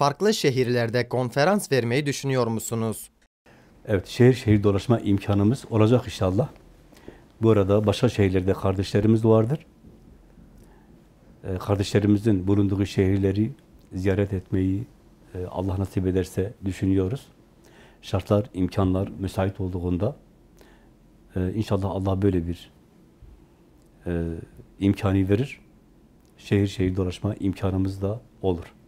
farklı şehirlerde konferans vermeyi düşünüyor musunuz? Evet, şehir şehir dolaşma imkanımız olacak inşallah. Bu arada başka şehirlerde kardeşlerimiz vardır. Ee, kardeşlerimizin bulunduğu şehirleri ziyaret etmeyi e, Allah nasip ederse düşünüyoruz. Şartlar, imkanlar müsait olduğunda e, inşallah Allah böyle bir e, imkanı verir. Şehir şehir dolaşma imkanımız da olur.